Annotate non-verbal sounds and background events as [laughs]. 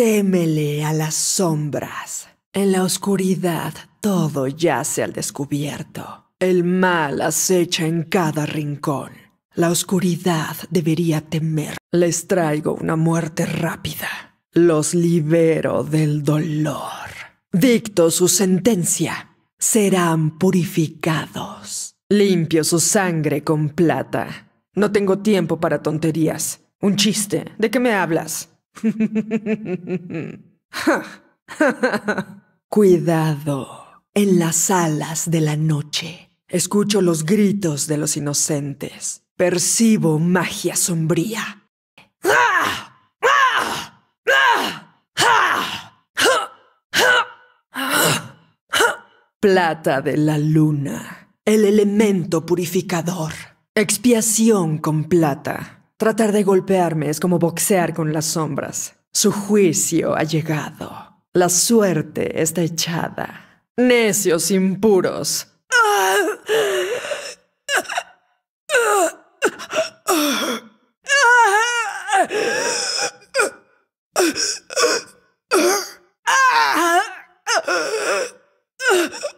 Témele a las sombras. En la oscuridad todo yace al descubierto. El mal acecha en cada rincón. La oscuridad debería temer. Les traigo una muerte rápida. Los libero del dolor. Dicto su sentencia. Serán purificados. Limpio su sangre con plata. No tengo tiempo para tonterías. Un chiste. ¿De qué me hablas? [laughs] Cuidado. En las alas de la noche escucho los gritos de los inocentes. Percibo magia sombría. Plata de la luna. El elemento purificador. Expiación con plata. Tratar de golpearme es como boxear con las sombras. Su juicio ha llegado. La suerte está echada. Necios impuros. [laughs]